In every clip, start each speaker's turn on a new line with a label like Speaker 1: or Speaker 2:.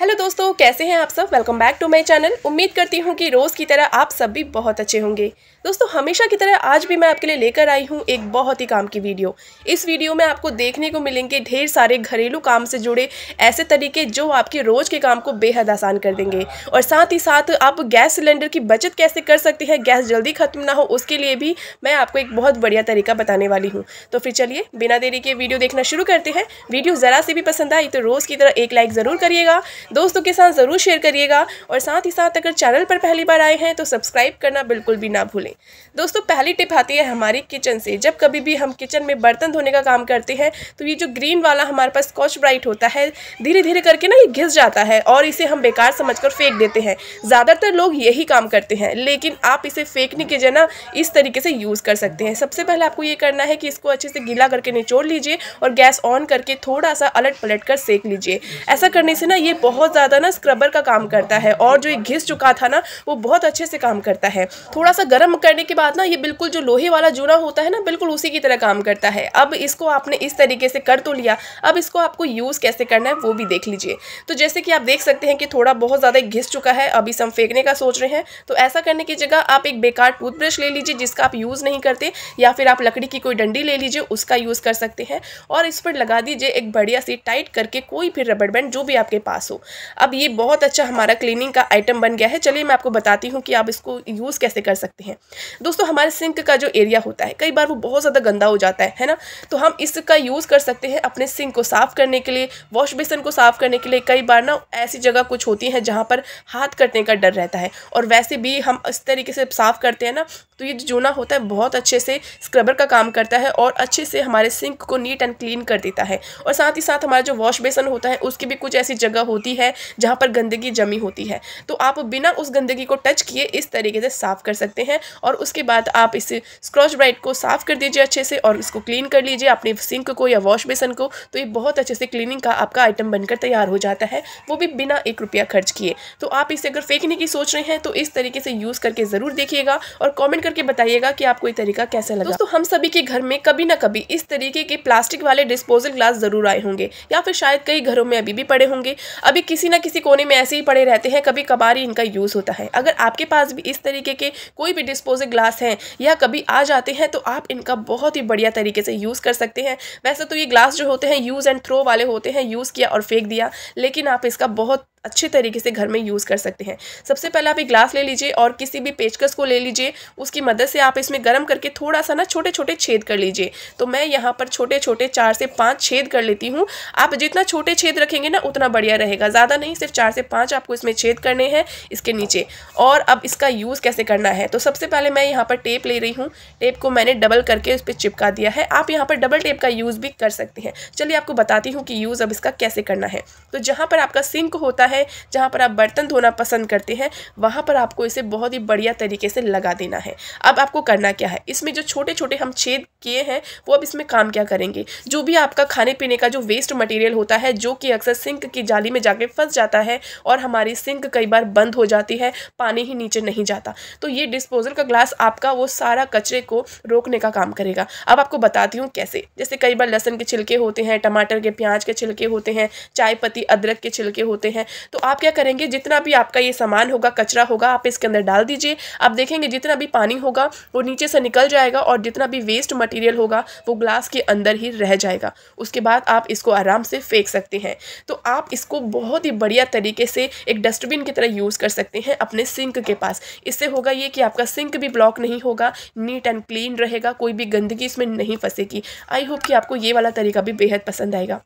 Speaker 1: hello दोस्तों कैसे हैं आप सब welcome back to my channel उम्मीद करती हूँ कि रोज़ की तरह आप सब भी बहुत अच्छे होंगे दोस्तों हमेशा की तरह आज भी मैं आपके लिए लेकर आई हूँ एक बहुत ही काम की वीडियो इस वीडियो में आपको देखने को मिलेंगे ढेर सारे घरेलू काम से जुड़े ऐसे तरीके जो आपके रोज़ के काम को बेहद आसान कर देंगे और साथ ही साथ आप गैस सिलेंडर की बचत कैसे कर सकते हैं गैस जल्दी ख़त्म ना हो उसके लिए भी मैं आपको एक बहुत बढ़िया तरीका बताने वाली हूँ तो फिर चलिए बिना देरी के वीडियो देखना शुरू करते हैं वीडियो ज़रा से भी पसंद आई तो रोज़ की तरह एक लाइक ज़रूर करिएगा दोस्तों के साथ ज़रूर शेयर करिएगा और साथ ही साथ अगर चैनल पर पहली बार आए हैं तो सब्सक्राइब करना बिल्कुल भी ना भूलें दोस्तों पहली टिप आती है हमारी किचन से जब कभी भी हम किचन में बर्तन धोने का काम करते हैं तो ये जो ग्रीन वाला हमारे पास स्कॉच ब्राइट होता है धीरे धीरे करके ना ये घिस जाता है और इसे हम बेकार समझ कर फेंक देते हैं ज़्यादातर लोग यही काम करते हैं लेकिन आप इसे फेंकने के जना इस तरीके से यूज़ कर सकते हैं सबसे पहले आपको ये करना है कि इसको अच्छे से गीला करके निचोड़ लीजिए और गैस ऑन करके थोड़ा सा अलट पलट कर सेक लीजिए ऐसा करने से ना ये बहुत बहुत ज़्यादा ना स्क्रबर का काम करता है और जो ये घिस चुका था ना वो बहुत अच्छे से काम करता है थोड़ा सा गर्म करने के बाद ना ये बिल्कुल जो लोहे वाला जूना होता है ना बिल्कुल उसी की तरह काम करता है अब इसको आपने इस तरीके से कर तो लिया अब इसको आपको यूज़ कैसे करना है वो भी देख लीजिए तो जैसे कि आप देख सकते हैं कि थोड़ा बहुत ज़्यादा घिस चुका है अभी हम फेंकने का सोच रहे हैं तो ऐसा करने की जगह आप एक बेकार टूथब्रश ले लीजिए जिसका आप यूज़ नहीं करते या फिर आप लकड़ी की कोई डंडी ले लीजिए उसका यूज़ कर सकते हैं और इस पर लगा दीजिए एक बढ़िया सी टाइट करके कोई भी रबड़ बैंड जो भी आपके पास हो अब ये बहुत अच्छा हमारा क्लीनिंग का आइटम बन गया है चलिए मैं आपको बताती हूँ कि आप इसको यूज़ कैसे कर सकते हैं दोस्तों हमारे सिंक का जो एरिया होता है कई बार वो बहुत ज़्यादा गंदा हो जाता है है ना तो हम इसका यूज़ कर सकते हैं अपने सिंक को साफ़ करने के लिए वॉश बेसन को साफ़ करने के लिए कई बार ना ऐसी जगह कुछ होती हैं जहाँ पर हाथ कटने का डर रहता है और वैसे भी हम इस तरीके से साफ़ करते हैं ना तो ये जो जूना होता है बहुत अच्छे से स्क्रबर का काम करता है और अच्छे से हमारे सिंक को नीट एंड क्लीन कर देता है और साथ ही साथ हमारा जो वॉश बेसन होता है उसकी भी कुछ ऐसी जगह होती है है जहाँ पर गंदगी जमी होती है तो आप बिना उस गंदगी को टच किए इस तरीके से साफ़ कर सकते हैं और उसके बाद आप इस स्क्रॉच ब्राइट को साफ़ कर दीजिए अच्छे से और इसको क्लीन कर लीजिए अपने सिंक को या वॉश बेसन को तो ये बहुत अच्छे से क्लीनिंग का आपका आइटम बनकर तैयार हो जाता है वो भी बिना एक रुपया खर्च किए तो आप इसे अगर फेंकने की सोच रहे हैं तो इस तरीके से यूज़ करके ज़रूर देखिएगा और कॉमेंट करके बताइएगा कि आपको ये तरीका कैसा लगा दोस्तों हम सभी के घर में कभी ना कभी इस तरीके के प्लास्टिक वाले डिस्पोजल ग्लास ज़रूर आए होंगे या फिर शायद कई घरों में अभी भी पड़े होंगे अभी किसी ना किसी कोने में ऐसे ही पड़े रहते हैं कभी कभार ही इनका यूज़ होता है अगर आपके पास भी इस तरीके के कोई भी डिस्पोजल ग्लास हैं या कभी आ जाते हैं तो आप इनका बहुत ही बढ़िया तरीके से यूज़ कर सकते हैं वैसे तो ये ग्लास जो होते हैं यूज़ एंड थ्रो वाले होते हैं यूज़ किया और फेंक दिया लेकिन आप इसका बहुत अच्छे तरीके से घर में यूज़ कर सकते हैं सबसे पहले आप एक ग्लास ले लीजिए और किसी भी पेचकस को ले लीजिए उसकी मदद से आप इसमें गर्म करके थोड़ा सा ना छोटे छोटे छेद कर लीजिए तो मैं यहाँ पर छोटे छोटे चार से पाँच छेद कर लेती हूँ आप जितना छोटे छेद रखेंगे ना उतना बढ़िया रहेगा ज़्यादा नहीं सिर्फ चार से पाँच आपको इसमें छेद करने हैं इसके नीचे और अब इसका यूज़ कैसे करना है तो सबसे पहले मैं यहाँ पर टेप ले रही हूँ टेप को मैंने डबल करके उस पर चिपका दिया है आप यहाँ पर डबल टेप का यूज़ भी कर सकते हैं चलिए आपको बताती हूँ कि यूज़ अब इसका कैसे करना है तो जहाँ पर आपका सिंक होता है है जहाँ पर आप बर्तन धोना पसंद करते हैं वहाँ पर आपको इसे बहुत ही बढ़िया तरीके से लगा देना है अब आपको करना क्या है इसमें जो छोटे छोटे हम छेद किए हैं वो अब इसमें काम क्या करेंगे जो भी आपका खाने पीने का जो वेस्ट मटेरियल होता है जो कि अक्सर सिंक की जाली में जाके फंस जाता है और हमारी सिंक कई बार बंद हो जाती है पानी ही नीचे नहीं जाता तो ये डिस्पोजल का ग्लास आपका वो सारा कचरे को रोकने का काम करेगा अब आपको बताती हूँ कैसे जैसे कई बार लहसन के छिलके होते हैं टमाटर के प्याज के छिलके होते हैं चाय पत्ती अदरक के छिलके होते हैं तो आप क्या करेंगे जितना भी आपका ये सामान होगा कचरा होगा आप इसके अंदर डाल दीजिए आप देखेंगे जितना भी पानी होगा वो नीचे से निकल जाएगा और जितना भी वेस्ट मटेरियल होगा वो ग्लास के अंदर ही रह जाएगा उसके बाद आप इसको आराम से फेंक सकते हैं तो आप इसको बहुत ही बढ़िया तरीके से एक डस्टबिन की तरह यूज़ कर सकते हैं अपने सिंक के पास इससे होगा ये कि आपका सिंक भी ब्लॉक नहीं होगा नीट एंड क्लीन रहेगा कोई भी गंदगी इसमें नहीं फंसेगी आई होप कि आपको ये वाला तरीका भी बेहद पसंद आएगा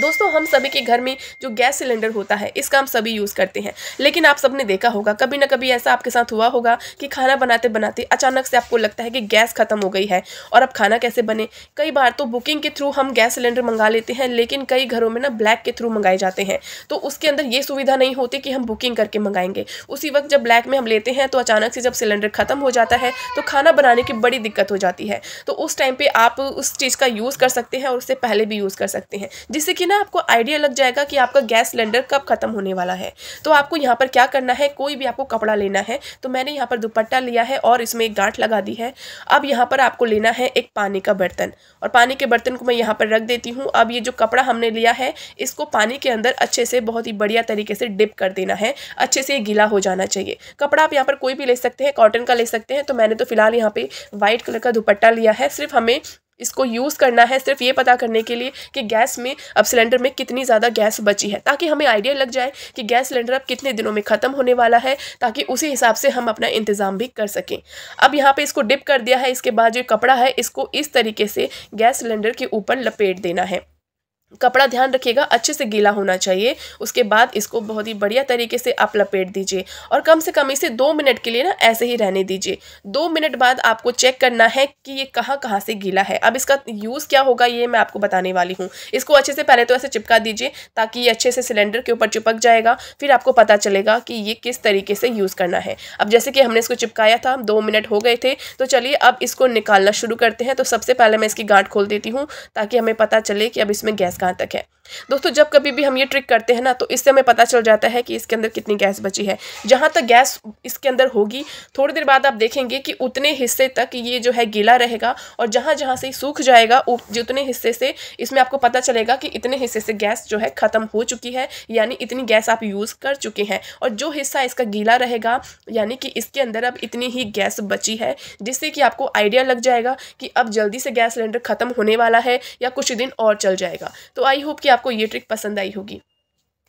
Speaker 1: दोस्तों हम सभी के घर में जो गैस सिलेंडर होता है इसका हम सभी यूज़ करते हैं लेकिन आप सबने देखा होगा कभी ना कभी ऐसा आपके साथ हुआ होगा कि खाना बनाते बनाते अचानक से आपको लगता है कि गैस खत्म हो गई है और अब खाना कैसे बने कई बार तो बुकिंग के थ्रू हम गैस सिलेंडर मंगा लेते हैं लेकिन कई घरों में ना ब्लैक के थ्रू मंगाए जाते हैं तो उसके अंदर ये सुविधा नहीं होती कि हम बुकिंग करके मंगाएंगे उसी वक्त जब ब्लैक में हम लेते हैं तो अचानक से जब सिलेंडर ख़त्म हो जाता है तो खाना बनाने की बड़ी दिक्कत हो जाती है तो उस टाइम पर आप उस चीज़ का यूज़ कर सकते हैं और उससे पहले भी यूज़ कर सकते हैं जिससे जिससे कि ना आपको आइडिया लग जाएगा कि आपका गैस सिलेंडर कब ख़त्म होने वाला है तो आपको यहाँ पर क्या करना है कोई भी आपको कपड़ा लेना है तो मैंने यहाँ पर दुपट्टा लिया है और इसमें एक गांठ लगा दी है अब यहाँ पर आपको लेना है एक पानी का बर्तन और पानी के बर्तन को मैं यहाँ पर रख देती हूँ अब ये जो कपड़ा हमने लिया है इसको पानी के अंदर अच्छे से बहुत ही बढ़िया तरीके से डिप कर देना है अच्छे से गीला हो जाना चाहिए कपड़ा आप यहाँ पर कोई भी ले सकते हैं कॉटन का ले सकते हैं तो मैंने तो फिलहाल यहाँ पे व्हाइट कलर का दुपट्टा लिया है सिर्फ हमें इसको यूज़ करना है सिर्फ ये पता करने के लिए कि गैस में अब सिलेंडर में कितनी ज़्यादा गैस बची है ताकि हमें आइडिया लग जाए कि गैस सिलेंडर अब कितने दिनों में ख़त्म होने वाला है ताकि उसी हिसाब से हम अपना इंतज़ाम भी कर सकें अब यहाँ पर इसको डिप कर दिया है इसके बाद जो कपड़ा है इसको इस तरीके से गैस सिलेंडर के ऊपर लपेट देना है कपड़ा ध्यान रखिएगा अच्छे से गीला होना चाहिए उसके बाद इसको बहुत ही बढ़िया तरीके से आप लपेट दीजिए और कम से कम इसे दो मिनट के लिए ना ऐसे ही रहने दीजिए दो मिनट बाद आपको चेक करना है कि ये कहाँ कहाँ से गीला है अब इसका यूज़ क्या होगा ये मैं आपको बताने वाली हूँ इसको अच्छे से पहले तो ऐसे चिपका दीजिए ताकि ये अच्छे से सिलेंडर के ऊपर चिपक जाएगा फिर आपको पता चलेगा कि ये किस तरीके से यूज़ करना है अब जैसे कि हमने इसको चिपकाया था दो मिनट हो गए थे तो चलिए अब इसको निकालना शुरू करते हैं तो सबसे पहले मैं इसकी गांठ खोल देती हूँ ताकि हमें पता चले कि अब इसमें गैस कहाँ तक है दोस्तों जब कभी भी हम ये ट्रिक करते हैं ना तो इससे हमें पता चल जाता है कि इसके अंदर कितनी गैस बची है जहाँ तक गैस इसके अंदर होगी थोड़ी देर बाद आप देखेंगे कि उतने हिस्से तक ये जो है गीला रहेगा और जहाँ जहाँ से सूख जाएगा जितने हिस्से से इसमें आपको पता चलेगा कि इतने हिस्से से गैस जो है ख़त्म हो चुकी है यानी इतनी गैस आप यूज़ कर चुके हैं और जो हिस्सा इसका गीला रहेगा यानी कि इसके अंदर अब इतनी ही गैस बची है जिससे कि आपको आइडिया लग जाएगा कि अब जल्दी से गैस सिलेंडर ख़त्म होने वाला है या कुछ दिन और चल जाएगा तो आई होप कि आपको ये ट्रिक पसंद आई होगी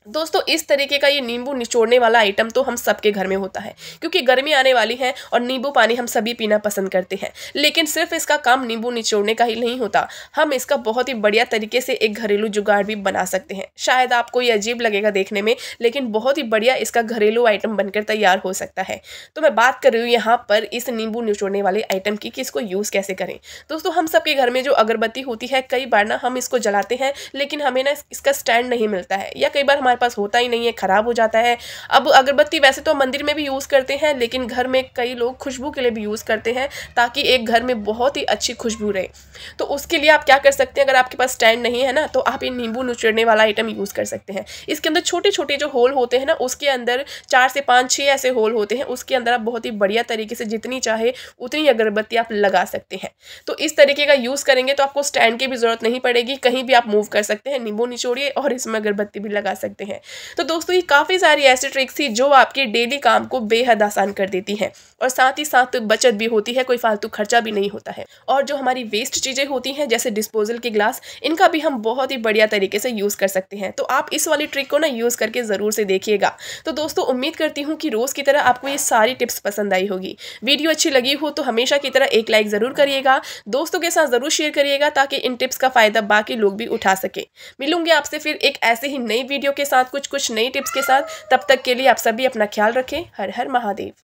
Speaker 1: दोस्तों इस तरीके का ये नींबू निचोड़ने वाला आइटम तो हम सबके घर में होता है क्योंकि गर्मी आने वाली है और नींबू पानी हम सभी पीना पसंद करते हैं लेकिन सिर्फ इसका काम नींबू निचोड़ने का ही नहीं होता हम इसका बहुत ही बढ़िया तरीके से एक घरेलू जुगाड़ भी बना सकते हैं शायद आपको ये अजीब लगेगा देखने में लेकिन बहुत ही बढ़िया इसका घरेलू आइटम बनकर तैयार हो सकता है तो मैं बात कर रही हूँ यहाँ पर इस नींबू निचोड़ने वाले आइटम की कि इसको यूज़ कैसे करें दोस्तों हम सबके घर में जो अगरबत्ती होती है कई बार ना हम इसको जलाते हैं लेकिन हमें ना इसका स्टैंड नहीं मिलता है या कई बार हमारे हमारे पास होता ही नहीं है ख़राब हो जाता है अब अगरबत्ती वैसे तो मंदिर में भी यूज़ करते हैं लेकिन घर में कई लोग खुशबू के लिए भी यूज़ करते हैं ताकि एक घर में बहुत ही अच्छी खुशबू रहे तो उसके लिए आप क्या कर सकते हैं अगर आपके पास स्टैंड नहीं है ना तो आप ये नींबू नुचड़ने वाला आइटम यूज़ कर सकते हैं इसके अंदर छोटे छोटे जो होल होते हैं ना उसके अंदर चार से पाँच छः ऐसे होल होते हैं उसके अंदर आप बहुत ही बढ़िया तरीके से जितनी चाहे उतनी अगरबत्ती आप लगा सकते हैं तो इस तरीके का यूज़ करेंगे तो आपको स्टैंड की भी ज़रूरत नहीं पड़ेगी कहीं भी आप मूव कर सकते हैं नींबू निचोड़िए और इसमें अगरबत्ती भी लगा सकते हैं सकते हैं तो दोस्तों ये काफ़ी सारी ऐसी ट्रिक्स थी जो आपके डेली काम को बेहद आसान कर देती हैं और साथ ही साथ बचत भी होती है कोई फालतू खर्चा भी नहीं होता है और जो हमारी वेस्ट चीज़ें होती हैं जैसे डिस्पोजल के ग्लास इनका भी हम बहुत ही बढ़िया तरीके से यूज़ कर सकते हैं तो आप इस वाली ट्रिक को ना यूज़ करके ज़रूर से देखिएगा तो दोस्तों उम्मीद करती हूँ कि रोज़ की तरह आपको ये सारी टिप्स पसंद आई होगी वीडियो अच्छी लगी हो तो हमेशा की तरह एक लाइक ज़रूर करिएगा दोस्तों के साथ ज़रूर शेयर करिएगा ताकि इन टिप्स का फ़ायदा बाकी लोग भी उठा सकें मिलूंगे आपसे फिर एक ऐसे ही नई वीडियो के साथ साथ कुछ कुछ नई टिप्स के साथ तब तक के लिए आप सभी अपना ख्याल रखें हर हर महादेव